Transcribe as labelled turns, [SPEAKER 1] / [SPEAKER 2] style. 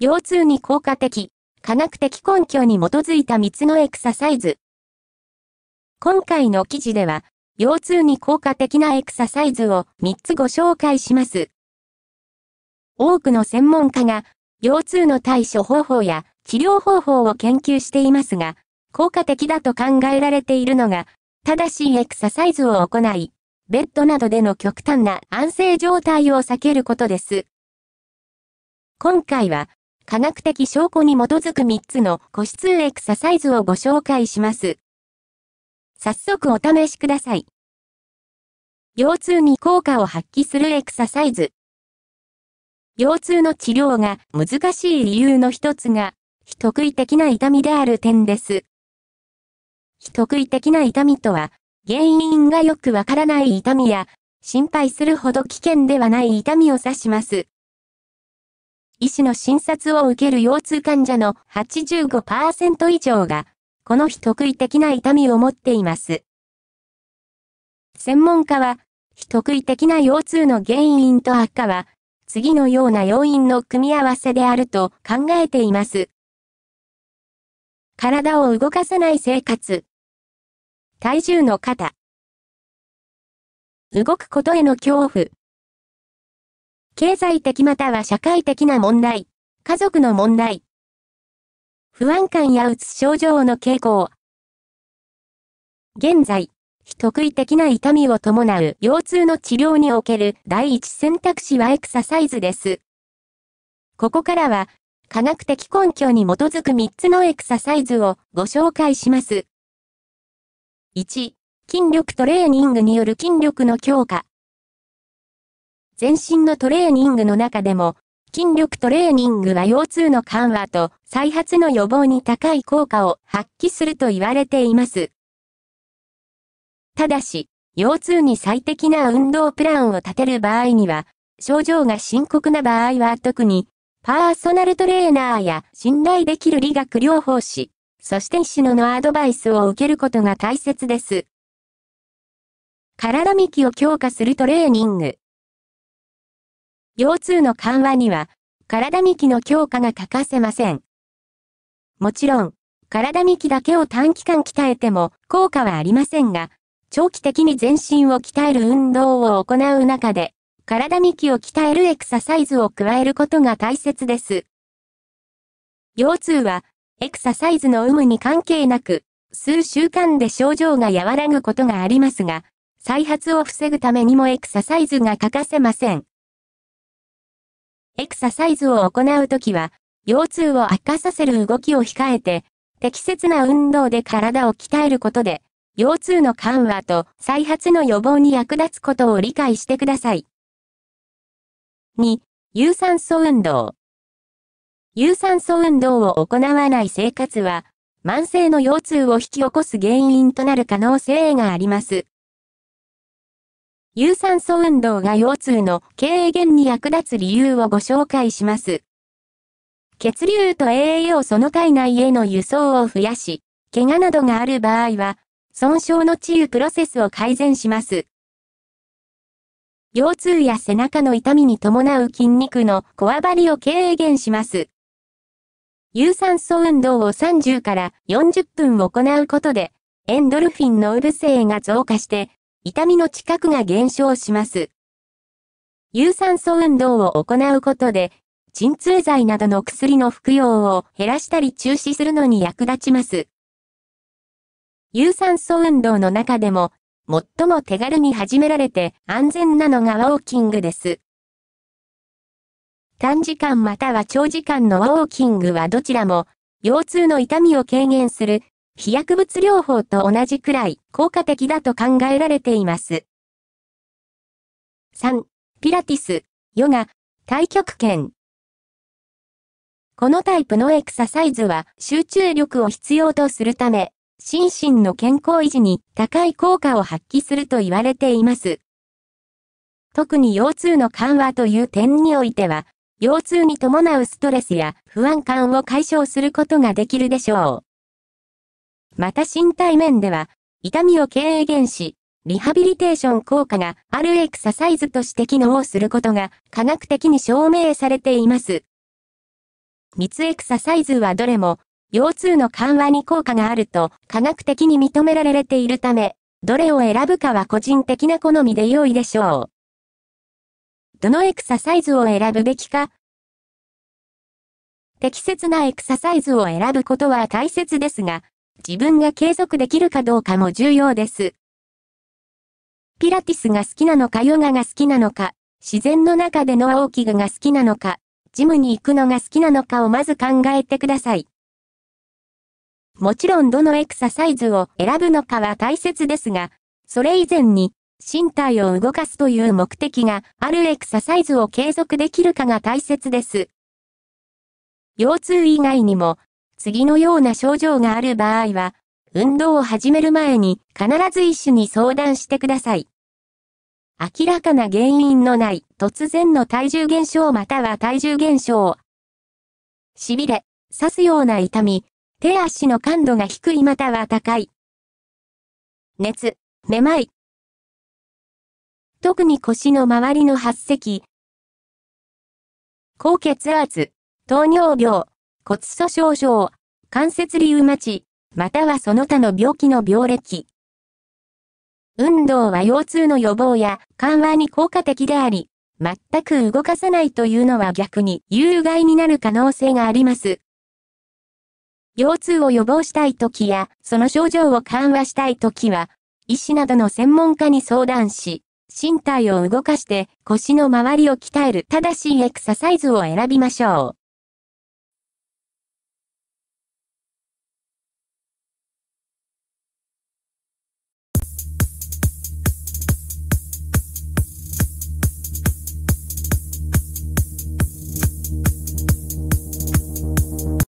[SPEAKER 1] 腰痛に効果的、科学的根拠に基づいた3つのエクササイズ。今回の記事では、腰痛に効果的なエクササイズを3つご紹介します。多くの専門家が、腰痛の対処方法や治療方法を研究していますが、効果的だと考えられているのが、正しいエクササイズを行い、ベッドなどでの極端な安静状態を避けることです。今回は、科学的証拠に基づく3つの個室エクササイズをご紹介します。早速お試しください。腰痛に効果を発揮するエクササイズ。腰痛の治療が難しい理由の一つが、非得意的な痛みである点です。非得意的な痛みとは、原因がよくわからない痛みや、心配するほど危険ではない痛みを指します。医師の診察を受ける腰痛患者の85%以上が、この非特異的な痛みを持っています。専門家は、非特異的な腰痛の原因と悪化は、次のような要因の組み合わせであると考えています。体を動かさない生活。体重の肩。動くことへの恐怖。経済的または社会的な問題、家族の問題、不安感やうつ症状の傾向。現在、非特異的な痛みを伴う腰痛の治療における第一選択肢はエクササイズです。ここからは、科学的根拠に基づく3つのエクササイズをご紹介します。1、筋力トレーニングによる筋力の強化。全身のトレーニングの中でも、筋力トレーニングは腰痛の緩和と再発の予防に高い効果を発揮すると言われています。ただし、腰痛に最適な運動プランを立てる場合には、症状が深刻な場合は特に、パーソナルトレーナーや信頼できる理学療法士、そして医師ののアドバイスを受けることが大切です。体幹を強化するトレーニング。腰痛の緩和には、体幹の強化が欠かせません。もちろん、体幹だけを短期間鍛えても効果はありませんが、長期的に全身を鍛える運動を行う中で、体幹を鍛えるエクササイズを加えることが大切です。腰痛は、エクササイズの有無に関係なく、数週間で症状が和らぐことがありますが、再発を防ぐためにもエクササイズが欠かせません。エクササイズを行うときは、腰痛を悪化させる動きを控えて、適切な運動で体を鍛えることで、腰痛の緩和と再発の予防に役立つことを理解してください。2、有酸素運動。有酸素運動を行わない生活は、慢性の腰痛を引き起こす原因となる可能性があります。有酸素運動が腰痛の軽減に役立つ理由をご紹介します。血流と栄養その体内への輸送を増やし、怪我などがある場合は、損傷の治癒プロセスを改善します。腰痛や背中の痛みに伴う筋肉のこわばりを軽減します。有酸素運動を30から40分行うことで、エンドルフィンのうるいが増加して、痛みの近くが減少します。有酸素運動を行うことで、鎮痛剤などの薬の服用を減らしたり中止するのに役立ちます。有酸素運動の中でも、最も手軽に始められて安全なのがウォーキングです。短時間または長時間のウォーキングはどちらも、腰痛の痛みを軽減する飛薬物療法と同じくらい効果的だと考えられています。3. ピラティス、ヨガ、太極拳。このタイプのエクササイズは集中力を必要とするため、心身の健康維持に高い効果を発揮すると言われています。特に腰痛の緩和という点においては、腰痛に伴うストレスや不安感を解消することができるでしょう。また身体面では、痛みを軽減し、リハビリテーション効果があるエクササイズとして機能をすることが科学的に証明されています。密エクササイズはどれも、腰痛の緩和に効果があると科学的に認められているため、どれを選ぶかは個人的な好みで良いでしょう。どのエクササイズを選ぶべきか適切なエクササイズを選ぶことは大切ですが、自分が継続できるかどうかも重要です。ピラティスが好きなのかヨガが好きなのか、自然の中でのアオキグが好きなのか、ジムに行くのが好きなのかをまず考えてください。もちろんどのエクササイズを選ぶのかは大切ですが、それ以前に身体を動かすという目的があるエクササイズを継続できるかが大切です。腰痛以外にも次のような症状がある場合は、運動を始める前に必ず医師に相談してください。明らかな原因のない突然の体重減少または体重減少。痺れ、刺すような痛み、手足の感度が低いまたは高い。熱、めまい。特に腰の周りの発石。高血圧、糖尿病。骨粗鬆症、関節リウマチ、またはその他の病気の病歴。運動は腰痛の予防や緩和に効果的であり、全く動かさないというのは逆に有害になる可能性があります。腰痛を予防したいときや、その症状を緩和したいときは、医師などの専門家に相談し、身体を動かして腰の周りを鍛える正しいエクササイズを選びましょう。